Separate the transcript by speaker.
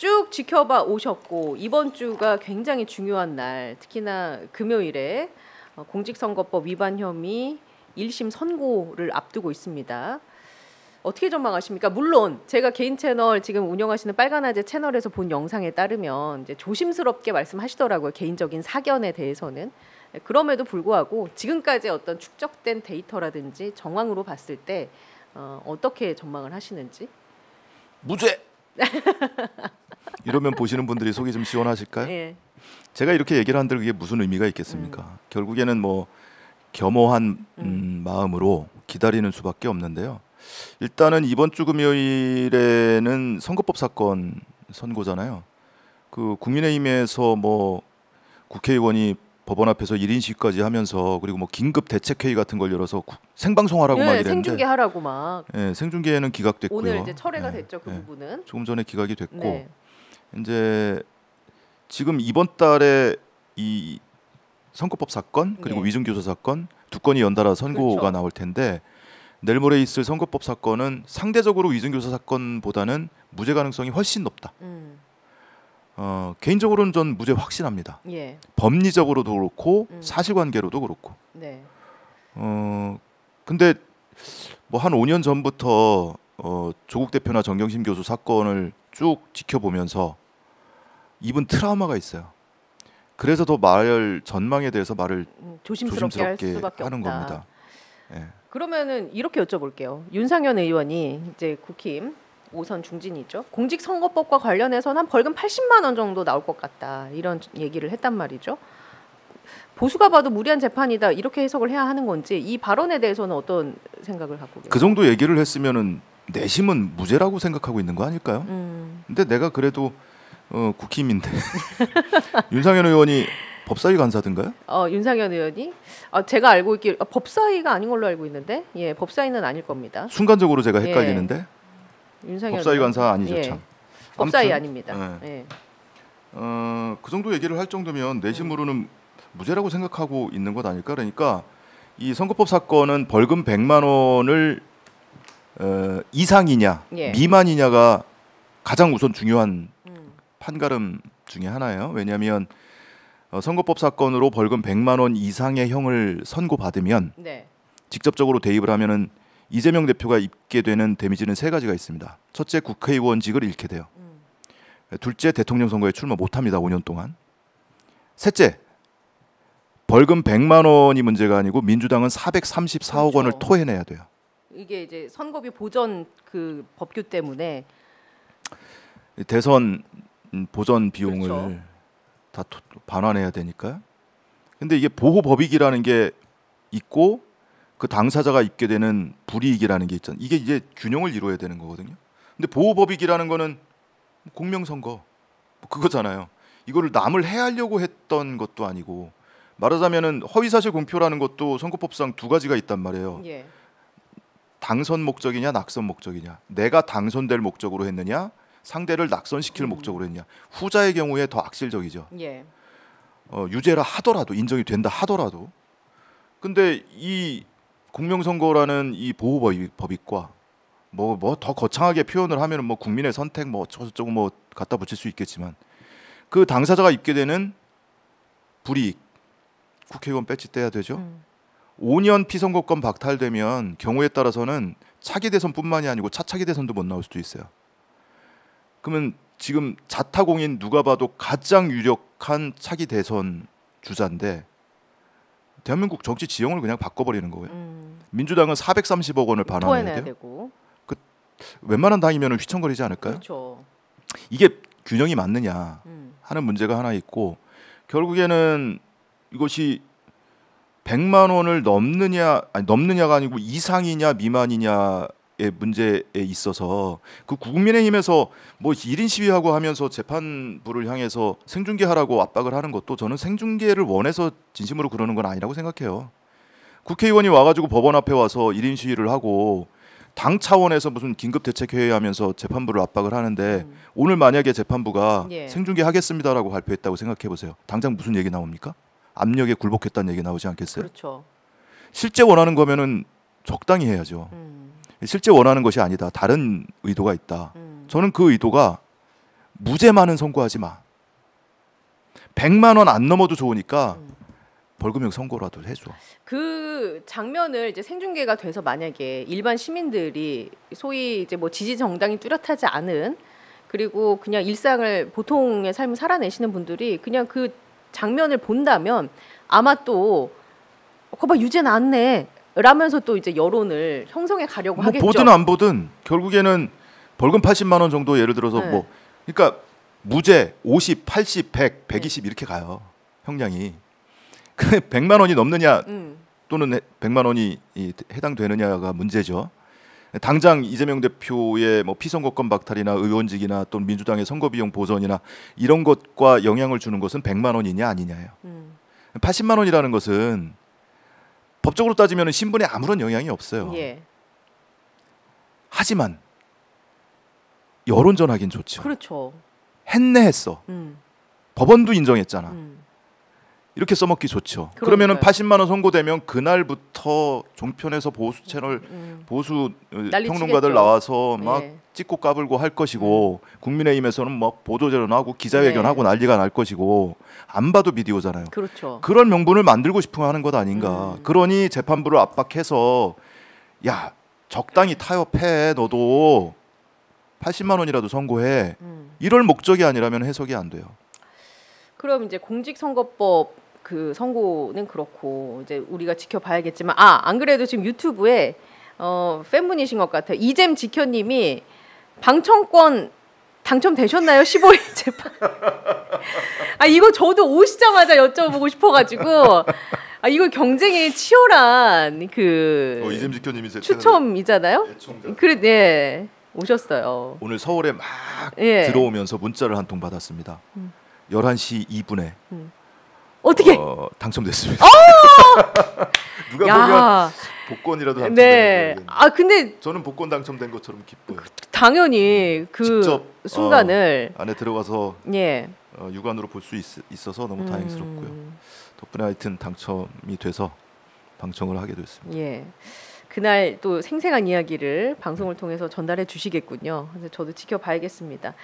Speaker 1: 쭉 지켜봐 오셨고 이번 주가 굉장히 중요한 날 특히나 금요일에 어, 공직선거법 위반 혐의 1심 선고를 앞두고 있습니다. 어떻게 전망하십니까? 물론 제가 개인 채널 지금 운영하시는 빨간아재 채널에서 본 영상에 따르면 이제 조심스럽게 말씀하시더라고요. 개인적인 사견에 대해서는 네, 그럼에도 불구하고 지금까지 어떤 축적된 데이터라든지 정황으로 봤을 때 어, 어떻게 전망을 하시는지
Speaker 2: 무죄 이러면 보시는 분들이 속이 좀 시원하실까요? 예. 제가 이렇게 얘기를 한들 그게 무슨 의미가 있겠습니까? 음. 결국에는 뭐 겸허한 음, 음. 마음으로 기다리는 수밖에 없는데요. 일단은 이번 주 금요일에는 선거법 사건 선고잖아요. 그 국민의힘에서 뭐 국회의원이 법원 앞에서 1인 시까지 하면서 그리고 뭐 긴급 대책 회의 같은 걸 열어서 생방송하라고 예, 막 이랬는데
Speaker 1: 생중계하라고 막.
Speaker 2: 예, 생중계는 기각됐고요. 오늘 이제 철회가 예, 됐죠 그 예, 부분은. 조금 전에 기각이 됐고 네. 이제 지금 이번 달에 이 선거법 사건 그리고 네. 위증교사 사건 두 건이 연달아 선고가 그렇죠. 나올 텐데 내일 모레 있을 선거법 사건은 상대적으로 위증교사 사건보다는 무죄 가능성이 훨씬 높다. 음. 어, 개인적으로는 전 무죄 확신합니다. 예. 법리적으로도 그렇고 음. 사실관계로도 그렇고. 네. 어, 근데 뭐 한 5년 전부터 어, 조국 대표나 정경심 교수 사건을 쭉 지켜보면서 입은 트라우마가 있어요. 그래서 더 말을 전망에 대해서 말을 음, 조심스럽게, 조심스럽게 하는 없다. 겁니다.
Speaker 1: 예. 그러면은 이렇게 여쭤볼게요. 윤상현 의원이 이제 국힘 오선 중진이죠. 공직선거법과 관련해서는 벌금 80만 원 정도 나올 것 같다 이런 얘기를 했단 말이죠. 보수가 봐도 무리한 재판이다 이렇게 해석을 해야 하는 건지 이 발언에 대해서는 어떤 생각을 갖고 계세요?
Speaker 2: 그 정도 얘기를 했으면은 내심은 무죄라고 생각하고 있는 거 아닐까요? 음. 근데 내가 그래도 어 국힘인데 윤상현 의원이 법사위 간사든가요?
Speaker 1: 어 윤상현 의원이 어, 제가 알고 있기 어, 법사위가 아닌 걸로 알고 있는데 예 법사위는 아닐 겁니다.
Speaker 2: 순간적으로 제가 예. 헷갈리는데
Speaker 1: 예. 윤상현 법사위 간사 아니죠 예. 참. 법사위 아무튼, 아닙니다. 예. 예.
Speaker 2: 어그 정도 얘기를 할 정도면 내심으로는 무죄라고 생각하고 있는 것 아닐까 그러니까 이 선거법 사건은 벌금 100만 원을 어, 이상이냐 예. 미만이냐가 가장 우선 중요한 판가름 중에 하나예요. 왜냐하면 어, 선거법 사건으로 벌금 100만 원 이상의 형을 선고받으면 네. 직접적으로 대입을 하면은 이재명 대표가 입게 되는 데미지는 세 가지가 있습니다. 첫째 국회의원직을 잃게 돼요. 음. 둘째 대통령 선거에 출마 못합니다. 5년 동안. 셋째 벌금 100만 원이 문제가 아니고 민주당은 434억 그렇죠. 원을 토해내야 돼요.
Speaker 1: 이게 이제 선거비 보전 그 법규 때문에
Speaker 2: 대선 음, 보전 비용을 그렇죠. 다 반환해야 되니까. 요 근데 이게 보호 법익이라는 게 있고 그 당사자가 입게 되는 불이익이라는 게 있잖아요. 이게 이제 균형을 이루어야 되는 거거든요. 근데 보호 법익이라는 거는 공명선거 뭐 그거잖아요. 이거를 남을 해하려고 했던 것도 아니고 말하자면은 허위사실 공표라는 것도 선거법상 두 가지가 있단 말이에요. 예. 당선 목적이냐 낙선 목적이냐 내가 당선될 목적으로 했느냐 상대를 낙선시킬 음. 목적으로 했냐. 후자의 경우에 더악실적이죠 예. 어, 유죄라 하더라도 인정이 된다 하더라도. 근데 이 공명선거라는 이 보호법익과 뭐 뭐 더 거창하게 표현을 하면은 뭐 국민의 선택 뭐저저뭐 뭐 갖다 붙일 수 있겠지만 그 당사자가 입게 되는 불이익 국회의원 배지 떼야 되죠. 음. 5년 피선거권 박탈되면 경우에 따라서는 차기 대선뿐만이 아니고 차차기 대선도 못 나올 수도 있어요. 그러면 지금 자타공인 누가 봐도 가장 유력한 차기 대선 주자인데 대한민국 정치 지형을 그냥 바꿔버리는 거예요. 음. 민주당은 430억 원을 반환해야
Speaker 1: 되고 그
Speaker 2: 웬만한 당이면 휘청거리지 않을까요? 그렇죠. 이게 균형이 맞느냐 음. 하는 문제가 하나 있고 결국에는 이것이 100만 원을 넘느냐 아니 넘느냐가 아니고 이상이냐 미만이냐 예, 문제에 있어서 그 국민의힘에서 뭐 1인 시위하고 하면서 재판부를 향해서 생중계하라고 압박을 하는 것도 저는 생중계를 원해서 진심으로 그러는 건 아니라고 생각해요. 국회의원이 와가지고 법원 앞에 와서 1인 시위를 하고 당 차원에서 무슨 긴급 대책 회의하면서 재판부를 압박을 하는데 음. 오늘 만약에 재판부가 예. 생중계 하겠습니다라고 발표했다고 생각해 보세요. 당장 무슨 얘기 나옵니까? 압력에 굴복했다는 얘기 나오지 않겠어요? 그렇죠. 실제 원하는 거면은 적당히 해야죠. 음. 실제 원하는 것이 아니다. 다른 의도가 있다. 음. 저는 그 의도가 무죄만은 선고하지 마. 100만 원 안 넘어도 좋으니까 음. 벌금형 선고라도 해줘.
Speaker 1: 그 장면을 이제 생중계가 돼서 만약에 일반 시민들이 소위 이제 뭐 지지 정당이 뚜렷하지 않은 그리고 그냥 일상을 보통의 삶을 살아내시는 분들이 그냥 그 장면을 본다면 아마 또 어, 거봐 유죄 났네 라면서 또 이제 여론을 형성해 가려고 뭐 하겠죠. 보든 안
Speaker 2: 보든 결국에는 벌금 80만 원 정도 예를 들어서 네. 뭐 그러니까 무죄 50, 80, 100, 120 네. 이렇게 가요. 형량이. 그 100만 원이 넘느냐 음. 또는 100만 원이 해당되느냐가 문제죠. 당장 이재명 대표의 뭐 피선거권 박탈이나 의원직이나 또 민주당의 선거비용 보전이나 이런 것과 영향을 주는 것은 100만 원이냐 아니냐예요. 음. 80만 원이라는 것은 법적으로 따지면 신분에 아무런 영향이 없어요. 예. 하지만 여론전하긴 좋죠. 그렇죠. 했네 했어. 음. 법원도 인정했잖아. 음. 이렇게 써먹기 좋죠. 그러니까요. 그러면은 80만 원 선고되면 그날부터 종편에서 보수 채널 음. 음. 보수 어, 평론가들 나와서 막 네. 찍고 까불고 할 것이고 음. 국민의힘에서는 막 보도자료나고 기자회견하고 네. 난리가 날 것이고 안 봐도 미디어잖아요 그렇죠. 그런 명분을 만들고 싶어 하는 것 아닌가. 음. 그러니 재판부를 압박해서 야 적당히 타협해 너도 80만 원이라도 선고해. 음. 이럴 목적이 아니라면 해석이 안 돼요.
Speaker 1: 그럼 이제 공직선거법 그 선고는 그렇고 이제 우리가 지켜봐야겠지만 아 안 그래도 지금 유튜브에 어 팬분이신 것 같아요 이잼 지켜님이 방청권 당첨되셨나요 15일 재판 아 이거 저도 오시자마자 여쭤보고 싶어가지고 아 이거 경쟁이 치열한 그 어, 이잼 지켜님이 추첨이잖아요 그래 네 오셨어요
Speaker 2: 오늘 서울에 막 예. 들어오면서 문자를 한 통 받았습니다. 음. 11시 2분에 음. 어떻게 어, 당첨됐습니다. 어! 누가 야. 보면 복권이라도 당첨된 네. 아 근데 저는 복권 당첨된 것처럼 기뻐요. 그,
Speaker 1: 당연히 음. 그 직접 어, 순간을
Speaker 2: 어, 안에 들어가서 예. 어, 육안으로 볼 수 있어서 너무 다행스럽고요. 음. 덕분에 하여튼 당첨이 돼서 방청을 하게 됐습니다.
Speaker 1: 예. 그날 또 생생한 이야기를 방송을 통해서 전달해 주시겠군요. 저도 지켜봐야겠습니다.